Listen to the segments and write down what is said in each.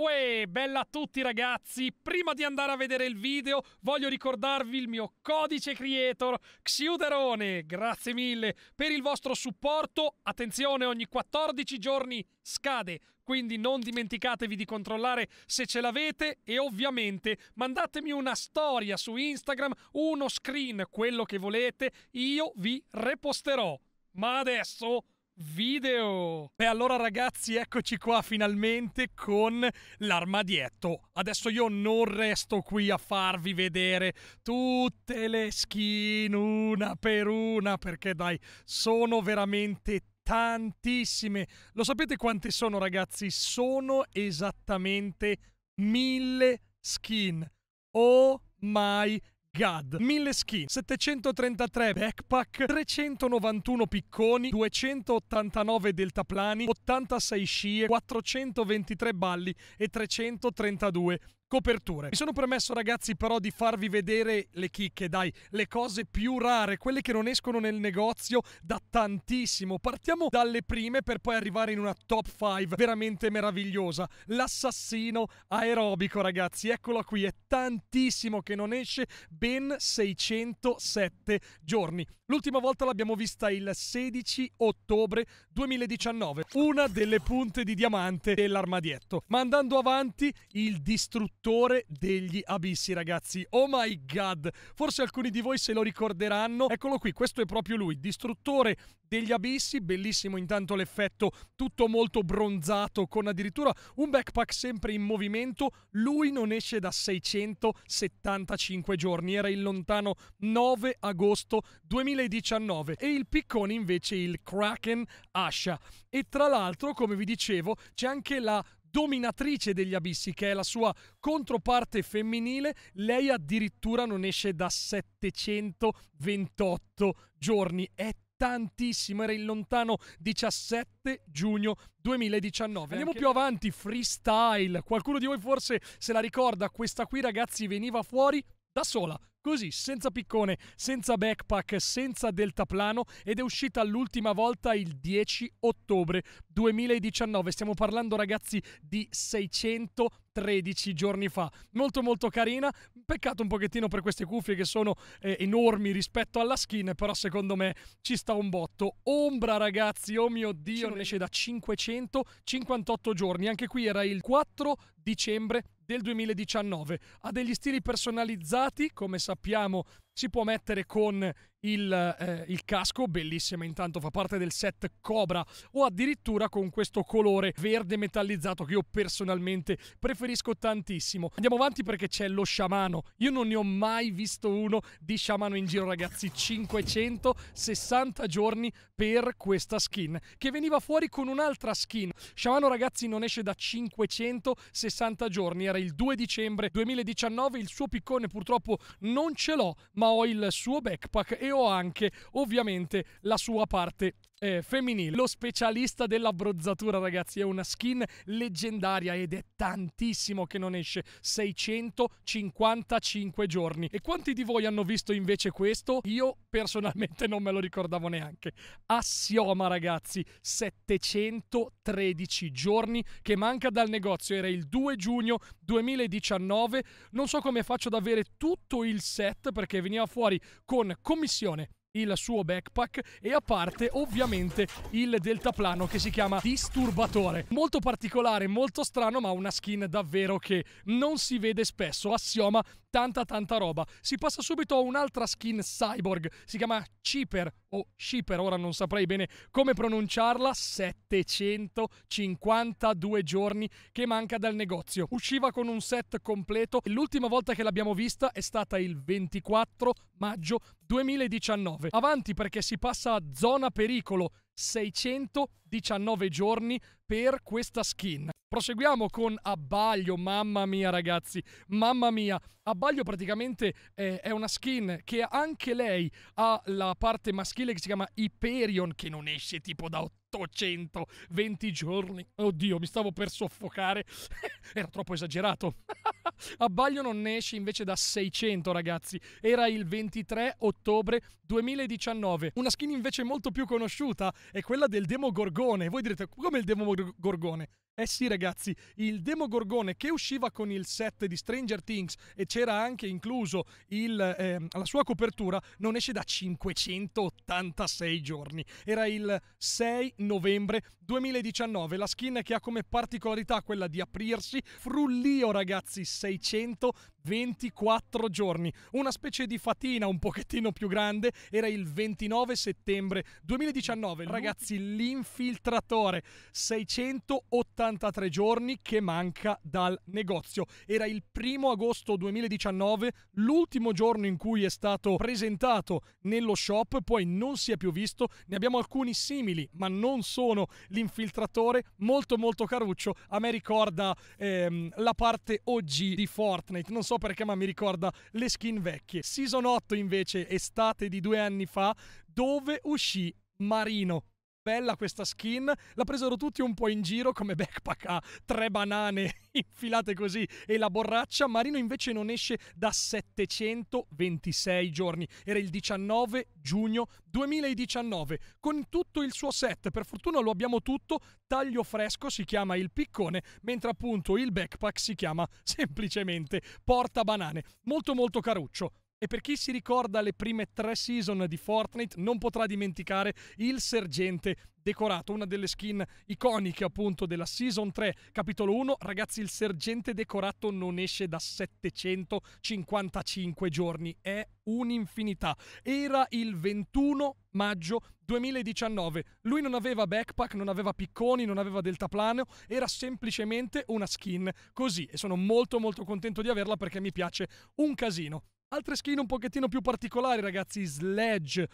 Uè, bella a tutti ragazzi! Prima di andare a vedere il video voglio ricordarvi il mio codice creator Xiuderone, grazie mille per il vostro supporto. Attenzione, ogni 14 giorni scade, quindi non dimenticatevi di controllare se ce l'avete e ovviamente mandatemi una storia su Instagram, uno screen, quello che volete, io vi reposterò. Ma adesso video. E allora ragazzi, eccoci qua finalmente con l'armadietto. Adesso io non resto qui a farvi vedere tutte le skin una per una perché dai, sono veramente tantissime. Lo sapete quante sono ragazzi? Sono esattamente mille skin. Oh my God, 1000 skin, 733 backpack, 391 picconi, 289 deltaplani, 86 scie, 423 balli e 332 coperture. Mi sono permesso ragazzi però di farvi vedere le chicche, dai, le cose più rare, quelle che non escono nel negozio da tantissimo. Partiamo dalle prime per poi arrivare in una top 5 veramente meravigliosa. L'assassino aerobico ragazzi, eccolo qui, è tantissimo che non esce, ben 607 giorni. L'ultima volta l'abbiamo vista il 16 ottobre 2019, una delle punte di diamante dell'armadietto. Ma andando avanti, il distruttore Dottore degli Abissi, ragazzi. Oh my god! Forse alcuni di voi se lo ricorderanno. Eccolo qui, questo è proprio lui, distruttore degli abissi, bellissimo intanto l'effetto tutto molto bronzato con addirittura un backpack sempre in movimento, lui non esce da 675 giorni, era il lontano 9 agosto 2019 e il piccone invece il Kraken Asha e tra l'altro come vi dicevo c'è anche la dominatrice degli abissi, che è la sua controparte femminile, lei addirittura non esce da 728 giorni. È tantissimo, era il lontano 17 giugno 2019. Andiamo più avanti, freestyle. Qualcuno di voi forse se la ricorda, questa qui ragazzi veniva fuori da sola così, senza piccone, senza backpack, senza deltaplano ed è uscita l'ultima volta il 10 ottobre 2019. Stiamo parlando ragazzi di 600 13 giorni fa. Molto molto carina, peccato un pochettino per queste cuffie che sono eh, enormi rispetto alla skin, però secondo me ci sta un botto. Ombra ragazzi, oh mio Dio, non esce da 558 giorni, anche qui era il 4 dicembre del 2019. Ha degli stili personalizzati, come sappiamo si può mettere con il, eh, il, casco, bellissima intanto, fa parte del set Cobra o addirittura con questo colore verde metallizzato che io personalmente preferisco tantissimo. Andiamo avanti perché c'è lo sciamano, io non ne ho mai visto uno di sciamano in giro ragazzi, 560 giorni per questa skin che veniva fuori con un'altra skin. Sciamano ragazzi non esce da 560 giorni, era il 2 dicembre 2019, il suo piccone purtroppo non ce l'ho ma ma ho il suo backpack e ho anche ovviamente la sua parte eh, femminile. Lo specialista dell'abbrozzatura, ragazzi, è una skin leggendaria ed è tantissimo che non esce. 655 giorni. E quanti di voi hanno visto invece questo? Io personalmente non me lo ricordavo neanche. Assioma, ragazzi, 713 giorni che manca dal negozio. Era il 2 giugno 2019. Non so come faccio ad avere tutto il set perché veniva fuori con commissione, il suo backpack e a parte ovviamente il deltaplano che si chiama Disturbatore. Molto particolare, molto strano ma una skin davvero che non si vede spesso. Assioma tanta tanta roba. Si passa subito a un'altra skin cyborg, si chiama Cheaper o Shipper, ora non saprei bene come pronunciarla, 752 giorni che manca dal negozio. Usciva con un set completo e l'ultima volta che l'abbiamo vista è stata il 24 maggio 2019. Avanti perché si passa a zona pericolo, 619 giorni per questa skin. Proseguiamo con Abbaglio, mamma mia ragazzi, mamma mia. Abbaglio praticamente eh, è una skin che anche lei ha la parte maschile che si chiama Hyperion, che non esce tipo da 820 giorni. Oddio, mi stavo per soffocare. Era troppo esagerato. Abbaglio non esce invece da 600 ragazzi. Era il 23 ottobre 2019. Una skin invece molto più conosciuta è quella del Demogorgone. Voi direte, come il Demogorgone? Eh sì ragazzi, il Demogorgone che usciva con il set di Stranger Things e c'era anche incluso il, eh, la sua copertura, non esce da 586 giorni. Era il 6 novembre 2019, la skin che ha come particolarità quella di aprirsi, frullio ragazzi, 624 giorni. Una specie di fatina un pochettino più grande era il 29 settembre 2019. Ragazzi, l'infiltratore 680 43 giorni che manca dal negozio. Era il primo agosto 2019, l'ultimo giorno in cui è stato presentato nello shop, poi non si è più visto. Ne abbiamo alcuni simili, ma non sono l'infiltratore, molto molto caruccio. A me ricorda ehm, la parte oggi di Fortnite, non so perché, ma mi ricorda le skin vecchie. Season 8 invece, estate di due anni fa, dove uscì Marino bella questa skin, la presero tutti un po' in giro come backpack a tre banane infilate così e la borraccia, Marino invece non esce da 726 giorni, era il 19 giugno 2019, con tutto il suo set, per fortuna lo abbiamo tutto, taglio fresco si chiama il piccone, mentre appunto il backpack si chiama semplicemente porta banane, molto molto caruccio. E per chi si ricorda le prime tre season di Fortnite non potrà dimenticare il sergente decorato, una delle skin iconiche appunto della Season 3, capitolo 1. Ragazzi, il sergente decorato non esce da 755 giorni, è un'infinità. Era il 21 maggio 2019. Lui non aveva backpack, non aveva picconi, non aveva deltaplano, era semplicemente una skin così e sono molto molto contento di averla perché mi piace un casino. Altre skin un pochettino più particolari, ragazzi. Sledge.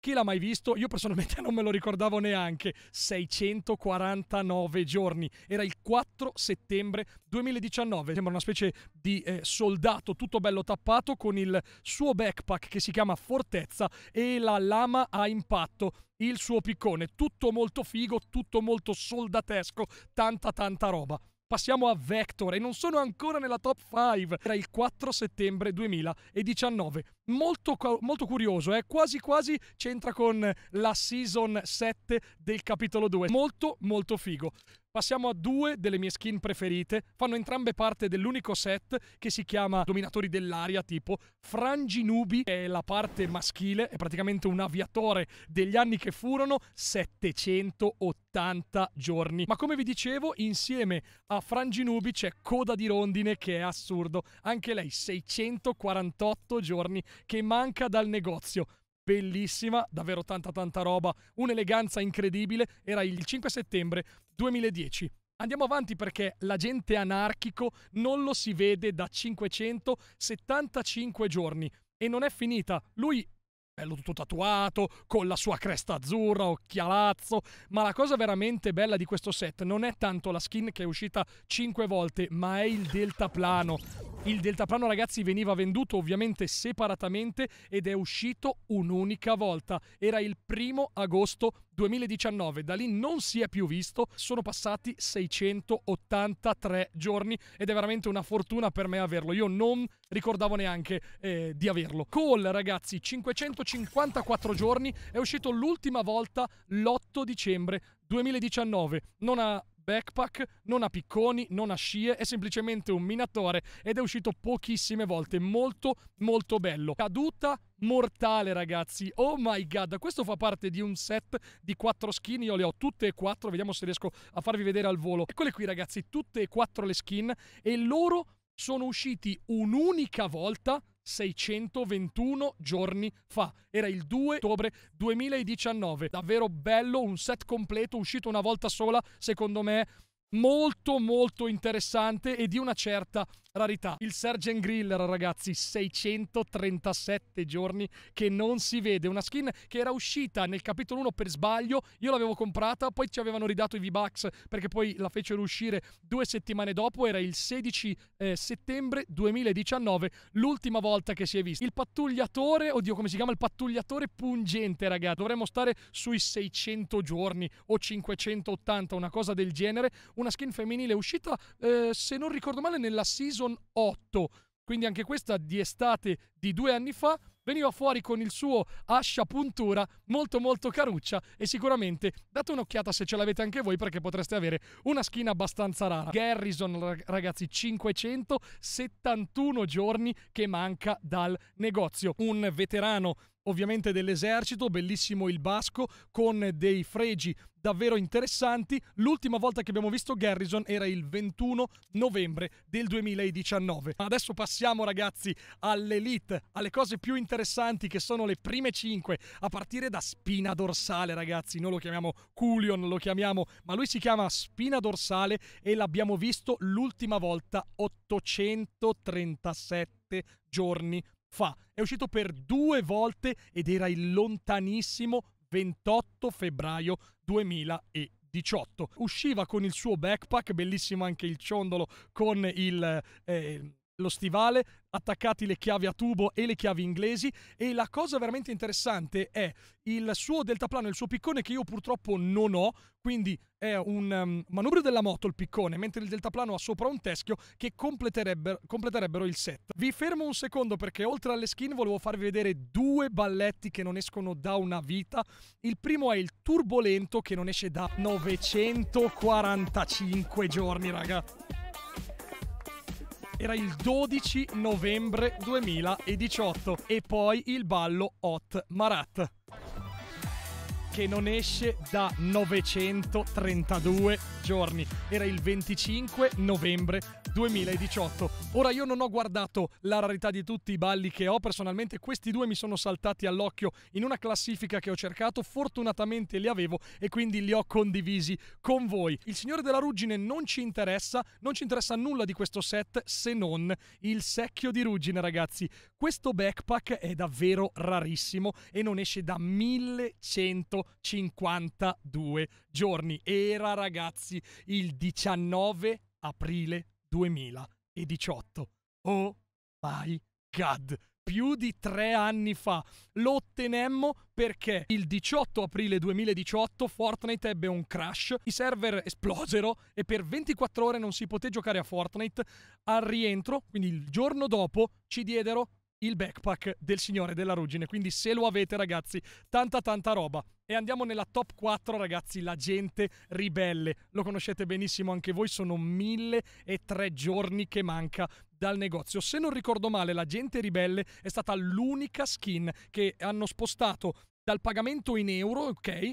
Chi l'ha mai visto? Io personalmente non me lo ricordavo neanche. 649 giorni. Era il 4 settembre 2019. Sembra una specie di eh, soldato tutto bello tappato con il suo backpack che si chiama Fortezza e la lama a impatto il suo piccone. Tutto molto figo, tutto molto soldatesco, tanta tanta roba. Passiamo a Vector e non sono ancora nella top 5. Era il 4 settembre 2019. Molto, molto curioso, eh? quasi quasi c'entra con la season 7 del capitolo 2. Molto molto figo. Passiamo a due delle mie skin preferite, fanno entrambe parte dell'unico set che si chiama Dominatori dell'aria, tipo Franginubi, che è la parte maschile, è praticamente un aviatore degli anni che furono 780 giorni. Ma come vi dicevo, insieme a Franginubi c'è Coda di Rondine che è assurdo, anche lei 648 giorni che manca dal negozio bellissima, davvero tanta tanta roba, un'eleganza incredibile, era il 5 settembre 2010. Andiamo avanti perché l'agente anarchico non lo si vede da 575 giorni e non è finita. Lui bello tutto tatuato, con la sua cresta azzurra, occhialazzo, ma la cosa veramente bella di questo set non è tanto la skin che è uscita 5 volte, ma è il deltaplano. Il deltaplano ragazzi veniva venduto ovviamente separatamente ed è uscito un'unica volta. Era il primo agosto 2019, da lì non si è più visto, sono passati 683 giorni ed è veramente una fortuna per me averlo, io non ricordavo neanche eh, di averlo. Call, ragazzi, 554 giorni, è uscito l'ultima volta l'8 dicembre 2019, non ha backpack, non ha picconi, non ha scie, è semplicemente un minatore ed è uscito pochissime volte, molto molto bello. Caduta mortale ragazzi oh my god questo fa parte di un set di quattro skin io le ho tutte e quattro vediamo se riesco a farvi vedere al volo eccole qui ragazzi tutte e quattro le skin e loro sono usciti un'unica volta 621 giorni fa. Era il 2 ottobre 2019. Davvero bello, un set completo, uscito una volta sola, secondo me molto molto interessante e di una certa Rarità, il Sergeant Griller, ragazzi, 637 giorni che non si vede. Una skin che era uscita nel capitolo 1 per sbaglio, io l'avevo comprata, poi ci avevano ridato i V-Bucks perché poi la fecero uscire due settimane dopo. Era il 16 eh, settembre 2019, l'ultima volta che si è vista. Il pattugliatore, oddio, come si chiama? Il pattugliatore pungente, ragazzi. Dovremmo stare sui 600 giorni o 580, una cosa del genere. Una skin femminile uscita, eh, se non ricordo male, nella season Season 8. Quindi anche questa di estate di due anni fa veniva fuori con il suo ascia puntura molto molto caruccia e sicuramente date un'occhiata se ce l'avete anche voi perché potreste avere una schiena abbastanza rara. Garrison ragazzi 571 giorni che manca dal negozio, un veterano ovviamente dell'esercito, bellissimo il basco con dei fregi davvero interessanti. L'ultima volta che abbiamo visto Garrison era il 21 novembre del 2019. Ma Adesso passiamo ragazzi all'elite, alle cose più interessanti che sono le prime 5, a partire da spina dorsale ragazzi. Noi lo chiamiamo Culion, lo chiamiamo, ma lui si chiama spina dorsale e l'abbiamo visto l'ultima volta 837 giorni fa. È uscito per due volte ed era il lontanissimo 28 febbraio 2020. 18. Usciva con il suo backpack, bellissimo anche il ciondolo con il, eh, lo stivale attaccati le chiavi a tubo e le chiavi inglesi e la cosa veramente interessante è il suo deltaplano il suo piccone che io purtroppo non ho, quindi è un um, manubrio della moto il piccone, mentre il deltaplano ha sopra un teschio che completerebbe, completerebbero il set. Vi fermo un secondo perché oltre alle skin volevo farvi vedere due balletti che non escono da una vita. Il primo è il turbolento che non esce da 945 giorni, ragazzi. Era il 12 novembre 2018 e poi il ballo Hot Marat che non esce da 932 giorni. Era il 25 novembre 2018. Ora io non ho guardato la rarità di tutti i balli che ho, personalmente questi due mi sono saltati all'occhio in una classifica che ho cercato, fortunatamente li avevo e quindi li ho condivisi con voi. Il Signore della Ruggine non ci interessa, non ci interessa nulla di questo set se non il secchio di ruggine ragazzi. Questo backpack è davvero rarissimo e non esce da 1100 52 giorni. Era, ragazzi, il 19 aprile 2018. Oh my god! più di tre anni fa. Lo ottenemmo perché il 18 aprile 2018 Fortnite ebbe un crash, i server esplosero e per 24 ore non si poté giocare a Fortnite. Al rientro, quindi il giorno dopo, ci diedero il backpack del Signore della Ruggine. Quindi se lo avete ragazzi, tanta tanta roba. E andiamo nella top 4 ragazzi, la gente ribelle. Lo conoscete benissimo anche voi, sono 1003 giorni che manca dal negozio. Se non ricordo male, la gente ribelle è stata l'unica skin che hanno spostato dal pagamento in euro, ok,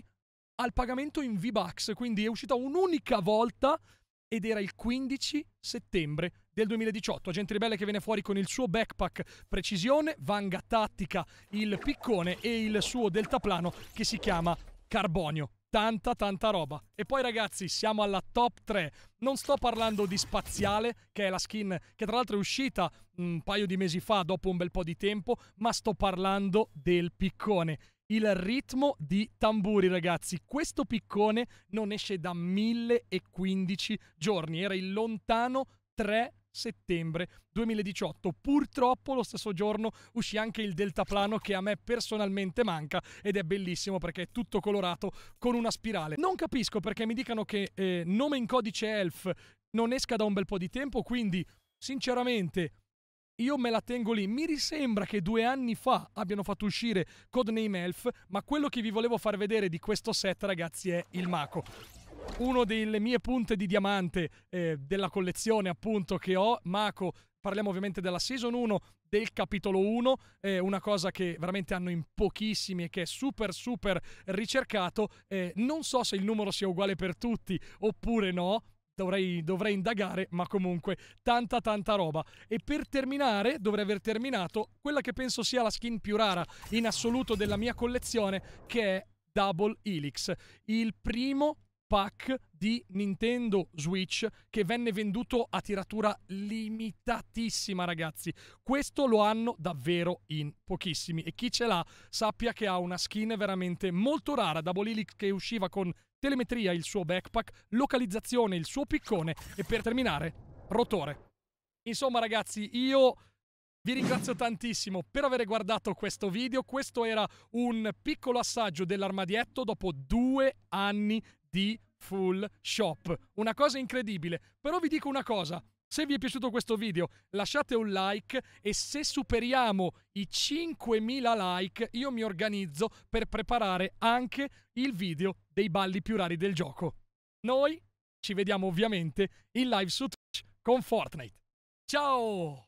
al pagamento in V-Bucks. Quindi è uscita un'unica volta ed era il 15 settembre del 2018. Agente Ribelle che viene fuori con il suo backpack precisione, vanga tattica, il piccone e il suo deltaplano che si chiama Carbonio tanta tanta roba. E poi ragazzi, siamo alla top 3. Non sto parlando di spaziale, che è la skin che tra l'altro è uscita mm, un paio di mesi fa dopo un bel po' di tempo, ma sto parlando del piccone. Il ritmo di tamburi, ragazzi. Questo piccone non esce da 1015 giorni, era il lontano 3 settembre 2018. Purtroppo lo stesso giorno uscì anche il deltaplano che a me personalmente manca ed è bellissimo perché è tutto colorato con una spirale. Non capisco perché mi dicano che eh, nome in codice elf non esca da un bel po' di tempo, quindi sinceramente io me la tengo lì. Mi risembra che due anni fa abbiano fatto uscire Codename Elf, ma quello che vi volevo far vedere di questo set, ragazzi, è il Mako uno delle mie punte di diamante eh, della collezione appunto che ho, Mako, parliamo ovviamente della Season 1, del capitolo 1, eh, una cosa che veramente hanno in pochissimi e che è super super ricercato, eh, non so se il numero sia uguale per tutti oppure no, Dovrei, dovrei, indagare, ma comunque tanta tanta roba. E per terminare, dovrei aver terminato, quella che penso sia la skin più rara in assoluto della mia collezione, che è Double Helix. Il primo pack di Nintendo Switch che venne venduto a tiratura limitatissima, ragazzi. Questo lo hanno davvero in pochissimi e chi ce l'ha sappia che ha una skin veramente molto rara da Bolilic che usciva con telemetria il suo backpack, localizzazione il suo piccone e per terminare rotore. Insomma, ragazzi, io vi ringrazio tantissimo per aver guardato questo video. Questo era un piccolo assaggio dell'armadietto dopo due anni di full shop. Una cosa incredibile. Però vi dico una cosa. Se vi è piaciuto questo video lasciate un like e se superiamo i 5.000 like io mi organizzo per preparare anche il video dei balli più rari del gioco. Noi ci vediamo ovviamente in live su Twitch con Fortnite. Ciao!